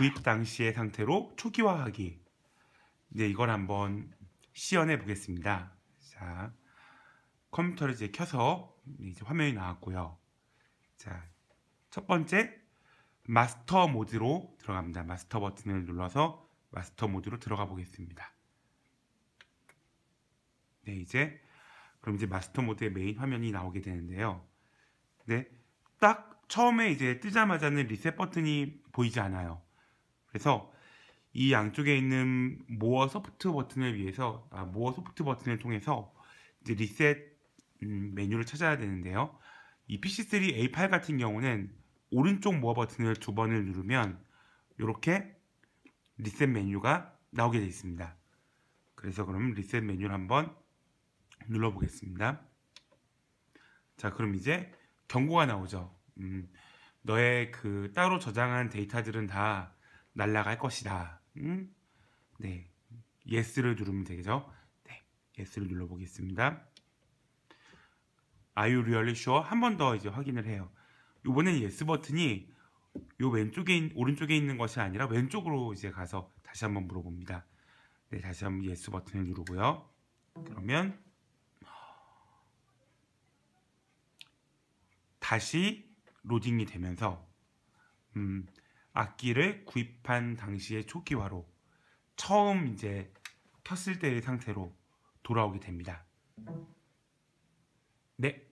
구입 당시의 상태로 초기화하기. 이제 이걸 한번 시연해 보겠습니다. 자, 컴퓨터를 이제 켜서 이제 화면이 나왔고요. 자, 첫 번째 마스터 모드로 들어갑니다. 마스터 버튼을 눌러서 마스터 모드로 들어가 보겠습니다. 네, 이제 그럼 이제 마스터 모드의 메인 화면이 나오게 되는데요. 네, 딱 처음에 이제 뜨자마자는 리셋 버튼이 보이지 않아요. 그래서 이 양쪽에 있는 모어 소프트 버튼을 위해서 아, 모어 소프트 버튼을 통해서 리셋 음, 메뉴를 찾아야 되는데요. 이 PC3 A8 같은 경우는 오른쪽 모어 버튼을 두 번을 누르면 이렇게 리셋 메뉴가 나오게 되어 있습니다. 그래서 그럼 리셋 메뉴를 한번 눌러보겠습니다. 자 그럼 이제 경고가 나오죠. 음, 너의 그 따로 저장한 데이터들은 다 날아갈 것이다. 음? 네, 예스를 누르면 되겠죠? 네, 예스를 눌러보겠습니다. Are you really sure? 한 번 더 이제 확인을 해요. 이번엔 예스 버튼이 이 왼쪽에 오른쪽에 있는 것이 아니라 왼쪽으로 이제 가서 다시 한번 물어봅니다. 네, 다시 한번 예스 버튼을 누르고요. 그러면 다시 로딩이 되면서 음, 악기를 구입한 당시의 초기화로 처음 이제 켰을 때의 상태로 돌아오게 됩니다. 네,